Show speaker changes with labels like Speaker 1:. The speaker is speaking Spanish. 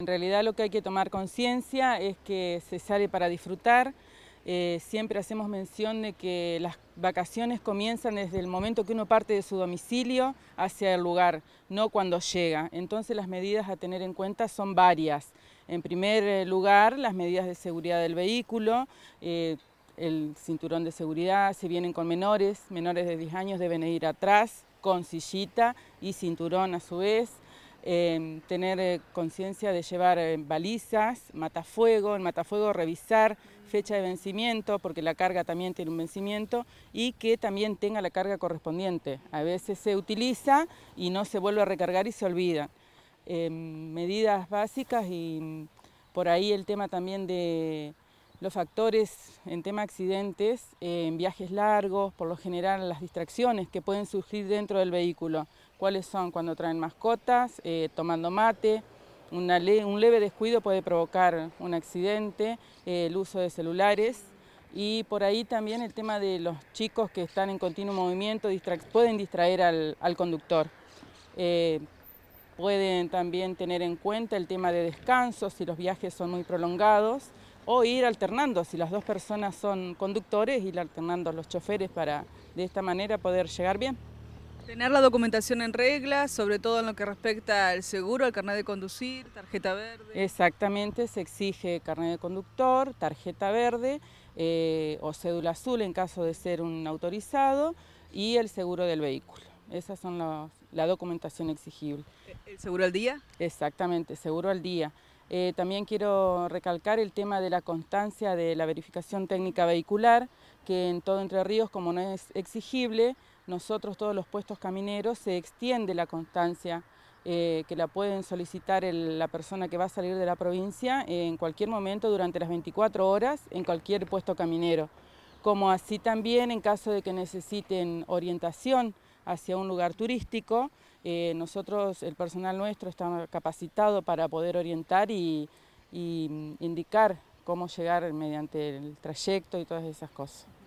Speaker 1: En realidad lo que hay que tomar conciencia es que se sale para disfrutar. Eh, siempre hacemos mención de que las vacaciones comienzan desde el momento que uno parte de su domicilio hacia el lugar, no cuando llega. Entonces las medidas a tener en cuenta son varias. En primer eh, lugar, las medidas de seguridad del vehículo. Eh, el cinturón de seguridad, si vienen con menores, menores de 10 años deben ir atrás con sillita y cinturón a su vez. Em, tener eh, conciencia de llevar eh, balizas, matafuego, en matafuego revisar fecha de vencimiento, porque la carga también tiene un vencimiento, y que también tenga la carga correspondiente. A veces se utiliza y no se vuelve a recargar y se olvida. Em, medidas básicas y mm, por ahí el tema también de los factores en tema accidentes, eh, en viajes largos, por lo general las distracciones que pueden surgir dentro del vehículo. ¿Cuáles son? Cuando traen mascotas, eh, tomando mate, una un leve descuido puede provocar un accidente, eh, el uso de celulares y por ahí también el tema de los chicos que están en continuo movimiento pueden distraer al, conductor. pueden también tener en cuenta el tema de descansos si los viajes son muy prolongados o ir alternando, si las dos personas son conductores, ir alternando los choferes para de esta manera poder llegar bien. Tener la documentación en regla, sobre todo en lo que respecta al seguro, al carnet de conducir, tarjeta verde. Exactamente, se exige carnet de conductor, tarjeta verde eh, o cédula azul en caso de ser un autorizado y el seguro del vehículo. Esas son la documentación exigible. ¿El seguro al día? Exactamente, seguro al día. Eh, también quiero recalcar el tema de la constancia de la verificación técnica vehicular, que en todo Entre Ríos, como no es exigible, nosotros todos los puestos camineros se extiende la constancia eh, que la pueden solicitar la persona que va a salir de la provincia eh, en cualquier momento durante las 24 horas en cualquier puesto caminero. Como así también en caso de que necesiten orientación hacia un lugar turístico. Eh, nosotros, el personal nuestro está capacitado para poder orientar y mm, indicar cómo llegar mediante el trayecto y todas esas cosas.